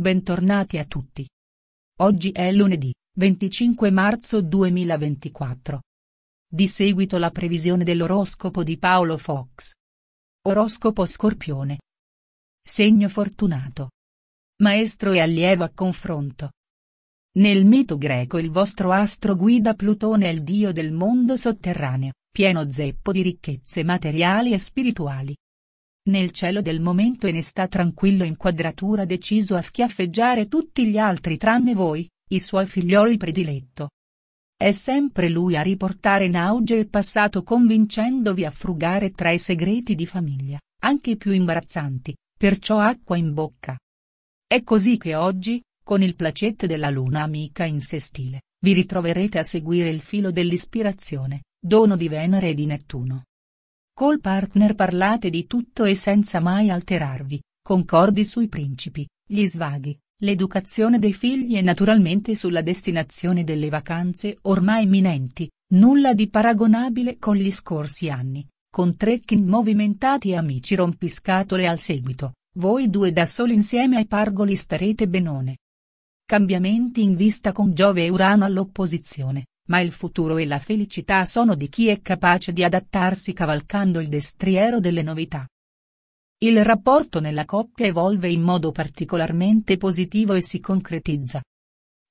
Bentornati a tutti. Oggi è lunedì, 25 marzo 2024. Di seguito la previsione dell'oroscopo di Paolo Fox. Oroscopo Scorpione. Segno fortunato. Maestro e allievo a confronto. Nel mito greco il vostro astro guida Plutone è il dio del mondo sotterraneo, pieno zeppo di ricchezze materiali e spirituali, nel cielo del momento e ne sta tranquillo in quadratura deciso a schiaffeggiare tutti gli altri tranne voi, i suoi figlioli prediletto. È sempre lui a riportare in auge il passato convincendovi a frugare tra i segreti di famiglia, anche i più imbarazzanti, perciò acqua in bocca. È così che oggi, con il placette della luna amica in sestile, vi ritroverete a seguire il filo dell'ispirazione, dono di Venere e di Nettuno Col partner parlate di tutto e senza mai alterarvi, concordi sui principi, gli svaghi, l'educazione dei figli e naturalmente sulla destinazione delle vacanze ormai imminenti, nulla di paragonabile con gli scorsi anni, con trekking movimentati e amici rompiscatole al seguito, voi due da soli insieme ai pargoli starete benone. Cambiamenti in vista con Giove e Urano all'opposizione, ma il futuro e la felicità sono di chi è capace di adattarsi cavalcando il destriero delle novità. Il rapporto nella coppia evolve in modo particolarmente positivo e si concretizza.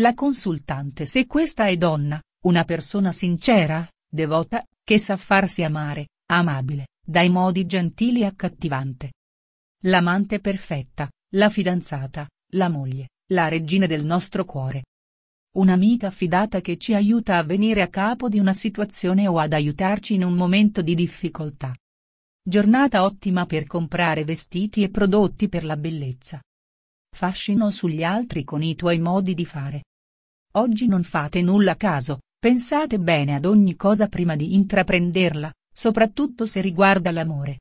La consultante se questa è donna, una persona sincera, devota, che sa farsi amare, amabile, dai modi gentili e accattivante. L'amante perfetta, la fidanzata, la moglie, la regina del nostro cuore. Un'amica fidata che ci aiuta a venire a capo di una situazione o ad aiutarci in un momento di difficoltà. Giornata ottima per comprare vestiti e prodotti per la bellezza. Fascino sugli altri con i tuoi modi di fare. Oggi non fate nulla a caso, pensate bene ad ogni cosa prima di intraprenderla, soprattutto se riguarda l'amore.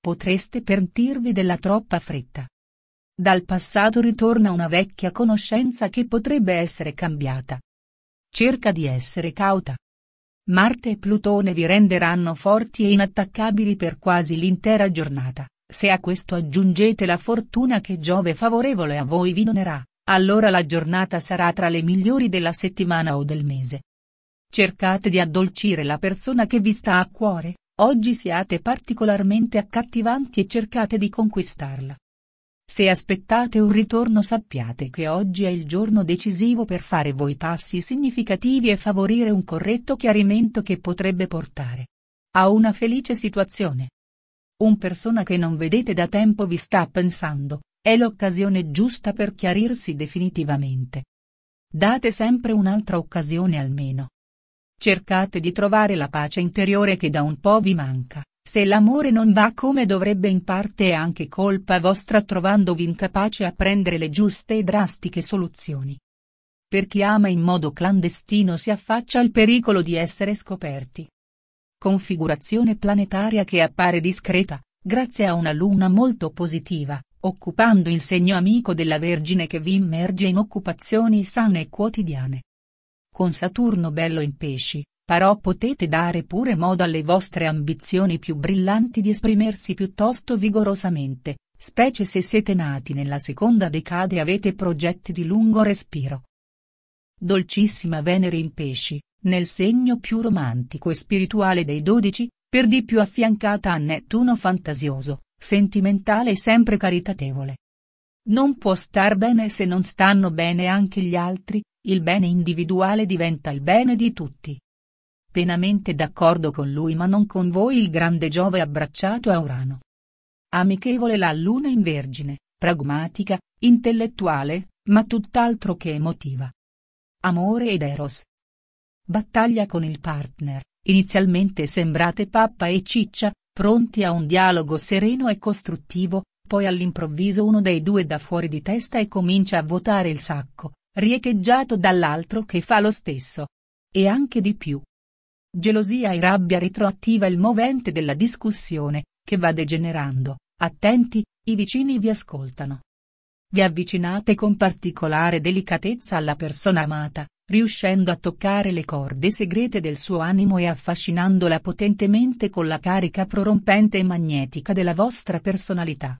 Potreste pentirvi della troppa fretta. Dal passato ritorna una vecchia conoscenza che potrebbe essere cambiata. Cerca di essere cauta. Marte e Plutone vi renderanno forti e inattaccabili per quasi l'intera giornata, se a questo aggiungete la fortuna che Giove favorevole a voi vi donerà, allora la giornata sarà tra le migliori della settimana o del mese. Cercate di addolcire la persona che vi sta a cuore, oggi siate particolarmente accattivanti e cercate di conquistarla. Se aspettate un ritorno sappiate che oggi è il giorno decisivo per fare voi passi significativi e favorire un corretto chiarimento che potrebbe portare a una felice situazione. Un persona che non vedete da tempo vi sta pensando, è l'occasione giusta per chiarirsi definitivamente. Date sempre un'altra occasione almeno. Cercate di trovare la pace interiore che da un po' vi manca. Se l'amore non va come dovrebbe in parte è anche colpa vostra trovandovi incapace a prendere le giuste e drastiche soluzioni. Per chi ama in modo clandestino si affaccia al pericolo di essere scoperti. Configurazione planetaria che appare discreta, grazie a una luna molto positiva, occupando il segno amico della Vergine che vi immerge in occupazioni sane e quotidiane. Con Saturno bello in pesci, però potete dare pure modo alle vostre ambizioni più brillanti di esprimersi piuttosto vigorosamente, specie se siete nati nella seconda decade e avete progetti di lungo respiro. Dolcissima Venere in pesci, nel segno più romantico e spirituale dei dodici, per di più affiancata a Nettuno fantasioso, sentimentale e sempre caritatevole. Non può star bene se non stanno bene anche gli altri, il bene individuale diventa il bene di tutti pienamente d'accordo con lui ma non con voi il grande Giove abbracciato a Urano. Amichevole la luna in vergine, pragmatica, intellettuale, ma tutt'altro che emotiva. Amore ed Eros. Battaglia con il partner, inizialmente sembrate pappa e ciccia, pronti a un dialogo sereno e costruttivo, poi all'improvviso uno dei due dà fuori di testa e comincia a vuotare il sacco, riecheggiato dall'altro che fa lo stesso. E anche di più, Gelosia e rabbia retroattiva il movente della discussione, che va degenerando. Attenti, i vicini vi ascoltano. Vi avvicinate con particolare delicatezza alla persona amata, riuscendo a toccare le corde segrete del suo animo e affascinandola potentemente con la carica prorompente e magnetica della vostra personalità.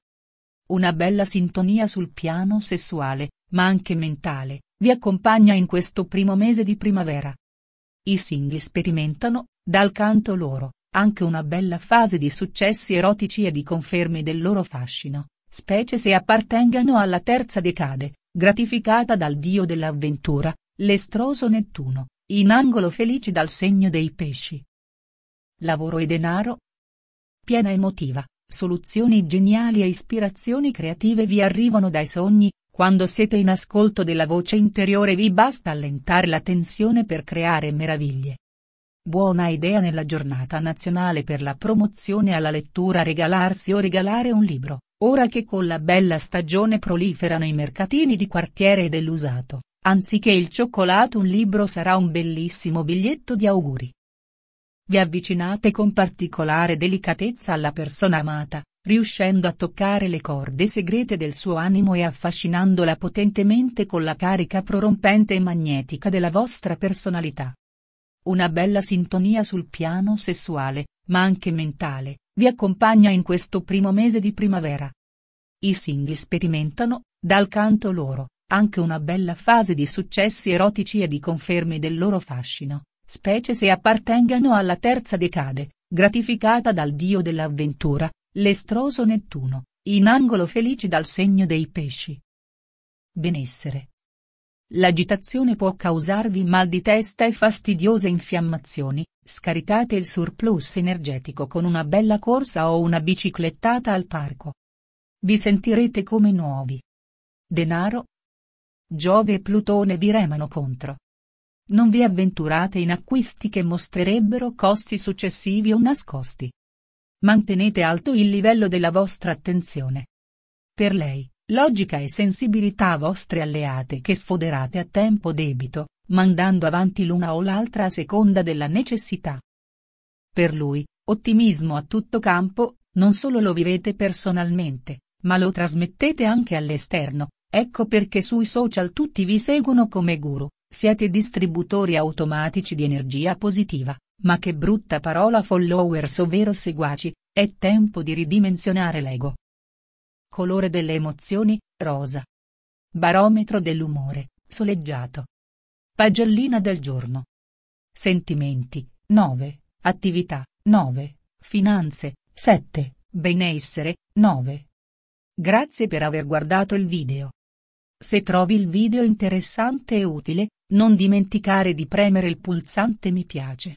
Una bella sintonia sul piano sessuale, ma anche mentale, vi accompagna in questo primo mese di primavera, i singoli sperimentano, dal canto loro, anche una bella fase di successi erotici e di conferme del loro fascino, specie se appartengano alla terza decade, gratificata dal dio dell'avventura, l'estroso Nettuno, in angolo felice dal segno dei pesci. Lavoro e denaro? Piena emotiva, soluzioni geniali e ispirazioni creative vi arrivano dai sogni, quando siete in ascolto della voce interiore vi basta allentare la tensione per creare meraviglie. Buona idea nella giornata nazionale per la promozione alla lettura regalarsi o regalare un libro, ora che con la bella stagione proliferano i mercatini di quartiere e dell'usato, anziché il cioccolato un libro sarà un bellissimo biglietto di auguri. Vi avvicinate con particolare delicatezza alla persona amata, riuscendo a toccare le corde segrete del suo animo e affascinandola potentemente con la carica prorompente e magnetica della vostra personalità. Una bella sintonia sul piano sessuale, ma anche mentale, vi accompagna in questo primo mese di primavera. I singli sperimentano, dal canto loro, anche una bella fase di successi erotici e di conferme del loro fascino, specie se appartengano alla terza decade, gratificata dal dio dell'avventura, l'estroso Nettuno, in angolo felice dal segno dei pesci. Benessere. L'agitazione può causarvi mal di testa e fastidiose infiammazioni, scaricate il surplus energetico con una bella corsa o una biciclettata al parco. Vi sentirete come nuovi. Denaro. Giove e Plutone vi remano contro. Non vi avventurate in acquisti che mostrerebbero costi successivi o nascosti. Mantenete alto il livello della vostra attenzione. Per lei, logica e sensibilità vostre alleate che sfoderate a tempo debito, mandando avanti l'una o l'altra a seconda della necessità. Per lui, ottimismo a tutto campo, non solo lo vivete personalmente, ma lo trasmettete anche all'esterno, ecco perché sui social tutti vi seguono come guru, siete distributori automatici di energia positiva. Ma che brutta parola followers ovvero seguaci, è tempo di ridimensionare l'ego. Colore delle emozioni, rosa. Barometro dell'umore, soleggiato. Pagellina del giorno. Sentimenti, 9, attività, 9, finanze, 7, benessere, 9. Grazie per aver guardato il video. Se trovi il video interessante e utile, non dimenticare di premere il pulsante mi piace.